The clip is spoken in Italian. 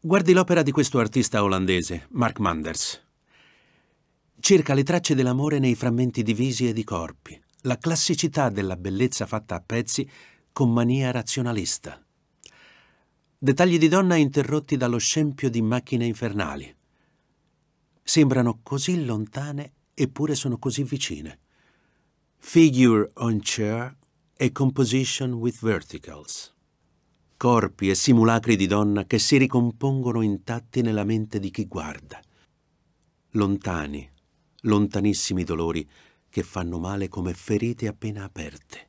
Guardi l'opera di questo artista olandese, Mark Manders. Cerca le tracce dell'amore nei frammenti divisi e di corpi, la classicità della bellezza fatta a pezzi con mania razionalista. Dettagli di donna interrotti dallo scempio di macchine infernali. Sembrano così lontane eppure sono così vicine. Figure on chair e composition with verticals corpi e simulacri di donna che si ricompongono intatti nella mente di chi guarda. Lontani, lontanissimi dolori che fanno male come ferite appena aperte.